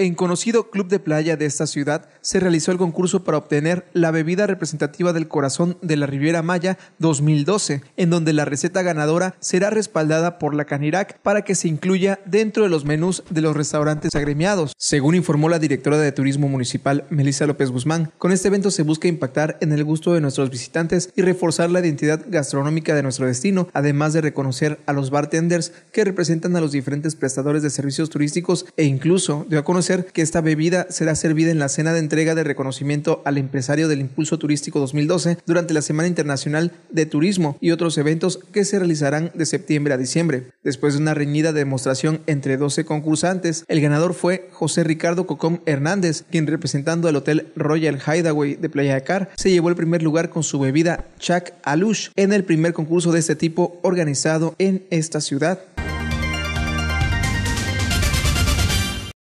En conocido club de playa de esta ciudad se realizó el concurso para obtener la bebida representativa del corazón de la Riviera Maya 2012, en donde la receta ganadora será respaldada por la Canirac para que se incluya dentro de los menús de los restaurantes agremiados. Según informó la directora de Turismo Municipal, Melissa López Guzmán, con este evento se busca impactar en el gusto de nuestros visitantes y reforzar la identidad gastronómica de nuestro destino, además de reconocer a los bartenders que representan a los diferentes prestadores de servicios turísticos e incluso de conocer que esta bebida será servida en la cena de entrega de reconocimiento al empresario del Impulso Turístico 2012 durante la Semana Internacional de Turismo y otros eventos que se realizarán de septiembre a diciembre. Después de una reñida demostración entre 12 concursantes, el ganador fue José Ricardo Cocón Hernández, quien representando al Hotel Royal Hideaway de Playa de Car se llevó el primer lugar con su bebida Chak Alush en el primer concurso de este tipo organizado en esta ciudad.